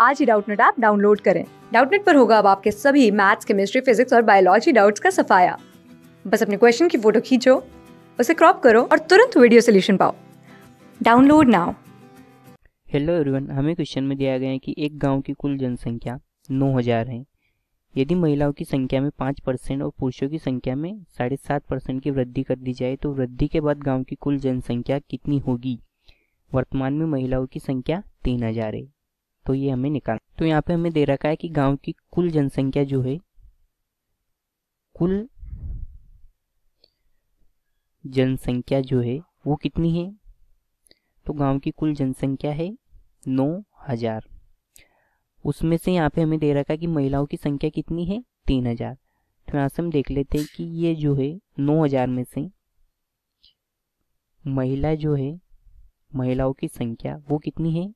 आज ही Doubtnut app download करें डाउटनेट पर होगा अब आपके सभी मैथ्स केमिस्ट्री फिजिक्स और बायोलॉजी डाउट्स का सफाया बस अपने क्वेश्चन की फोटो खींचो उसे क्रॉप करो और तुरंत वीडियो सोल्यूशन पाओ डाउनलोड नाउ हेलो एवरीवन हमें क्वेश्चन में दिया गया है कि एक गांव की कुल जनसंख्या 9000 है यदि महिलाओं की संख्या में पाँच परसेंट और पुरुषों की संख्या में साढ़े सात परसेंट की वृद्धि कर दी जाए तो वृद्धि के बाद गांव की कुल जनसंख्या कितनी होगी वर्तमान में महिलाओं की संख्या तीन हजार है तो ये हमें निकाल तो यहाँ पे हमें दे रखा है कि गांव की कुल जनसंख्या जो है कुल जनसंख्या जो है वो कितनी है तो गांव की कुल जनसंख्या है नौ हजार उसमें से यहाँ पे हमें दे रखा है कि महिलाओं की संख्या कितनी है तीन हजार तो यहाँ से हम देख लेते हैं कि ये जो है नौ हजार में से महिला जो है महिलाओं की संख्या वो कितनी है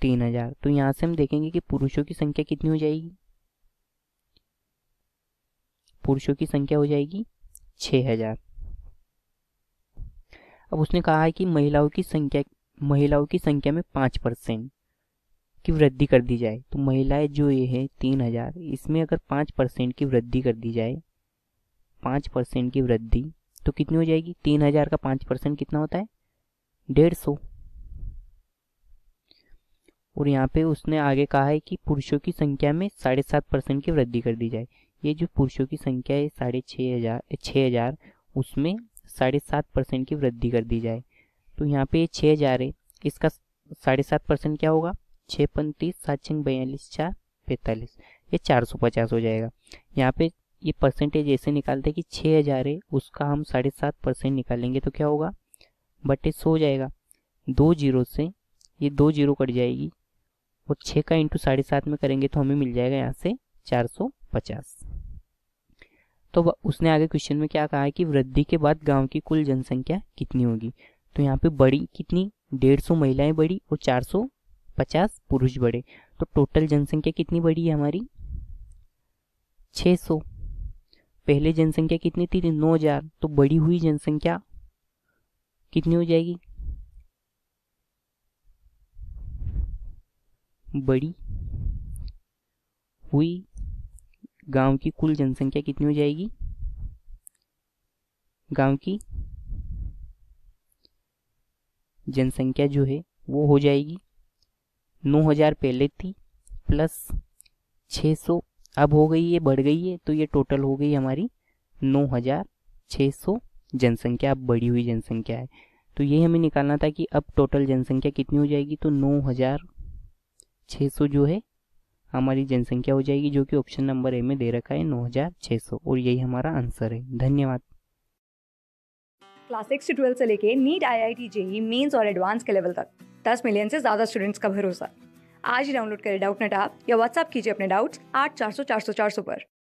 तीन हजार तो यहाँ से हम देखेंगे कि पुरुषों की संख्या कितनी हो जाएगी पुरुषों की संख्या हो जाएगी छ हजार अब उसने कहा है कि महिलाओं की संख्या महिलाओं की संख्या में पाँच परसेंट की वृद्धि कर दी जाए तो महिलाएं जो ये है तीन हजार इसमें अगर पाँच परसेंट की वृद्धि कर दी जाए पाँच परसेंट की वृद्धि तो कितनी हो जाएगी तीन हजार का पाँच परसेंट कितना होता है डेढ़ सौ और यहाँ पे उसने आगे कहा है कि पुरुषों की संख्या में साढ़े सात परसेंट की वृद्धि कर दी जाए ये जो पुरुषों की संख्या है साढ़े छः हज़ार छः हज़ार उसमें साढ़े सात परसेंट की वृद्धि कर दी जाए तो यहाँ पे ये छः हज़ार है इसका साढ़े सात परसेंट क्या होगा छः पैंतीस सात छंग बयालीस चार पैंतालीस ये चार सौ पचास हो जाएगा यहाँ पे ये परसेंटेज ऐसे निकालते कि छः हज़ार है उसका हम साढ़े सात परसेंट निकालेंगे तो क्या होगा बटे सो हो जाएगा दो जीरो से ये दो जीरो कट जाएगी और छः का इंटू साढ़े सात में करेंगे तो हमें मिल जाएगा यहाँ से चार सौ पचास तो उसने आगे क्वेश्चन में क्या कहा है कि वृद्धि के बाद गांव की कुल जनसंख्या कितनी होगी तो यहाँ पे बड़ी कितनी डेढ़ सौ महिलाएं बढ़ी और चार सौ पचास पुरुष बढ़े तो टोटल जनसंख्या कितनी बढ़ी है हमारी छः सौ पहले जनसंख्या कितनी थी नौ हजार तो बड़ी हुई जनसंख्या कितनी हो जाएगी बड़ी हुई गांव की कुल जनसंख्या कितनी हो जाएगी गांव की जनसंख्या जो है वो हो जाएगी नौ हजार पहले थी प्लस 600 सौ अब हो गई है बढ़ गई है तो ये टोटल हो गई हमारी नौ हजार सौ जनसंख्या अब बढ़ी हुई जनसंख्या है तो ये हमें निकालना था कि अब टोटल जनसंख्या कितनी हो जाएगी तो नौ हजार सौ जो है हमारी जनसंख्या हो जाएगी जो कि ऑप्शन नंबर ए में दे रखा है सौ और यही हमारा आंसर है धन्यवाद क्लास सिक्स से ट्वेल्थ से लेके NEET I I T JEE mains और एडवांस के लेवल तक दस मिलियन से ज़्यादा स्टूडेंट्स का भरोसा आज ही डाउनलोड करें डाउट नेट आप या व्हाट्सअप कीजिए अपने डाउट्स आठ चार सौ चार सौ चार सौ पर